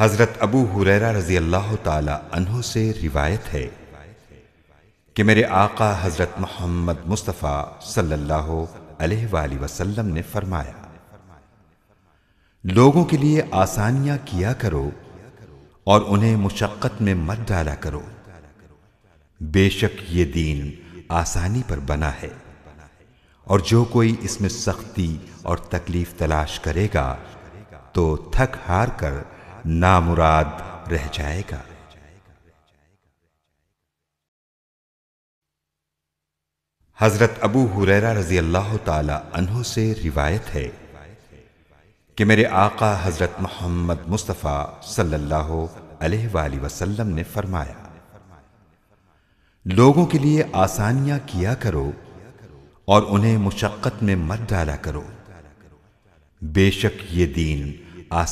हज़रत अबू हुरैरा रज़ी अल्लाह तहों से रिवायत है कि मेरे आका हज़रत मोहम्मद मुस्तफ़ा सल्लल्लाहु अलैहि वसल्लम ने फरमाया लोगों के लिए आसानियां किया करो और उन्हें मुशक्क़त में मत डाला करो बेशक ये दीन आसानी पर बना है और जो कोई इसमें सख्ती और तकलीफ तलाश करेगा तो थक हार कर नामुराद रह जाएगा हजरत अबू हुरैरा रजी अल्लाह तहों से रिवायत है कि मेरे आका हजरत मोहम्मद मुस्तफ़ा सल्लल्लाहु अलैहि वसल्लम ने फरमाया लोगों के लिए आसानियां किया करो और उन्हें मुशक्क़त में मत डाला करो बेशक ये दीन आसान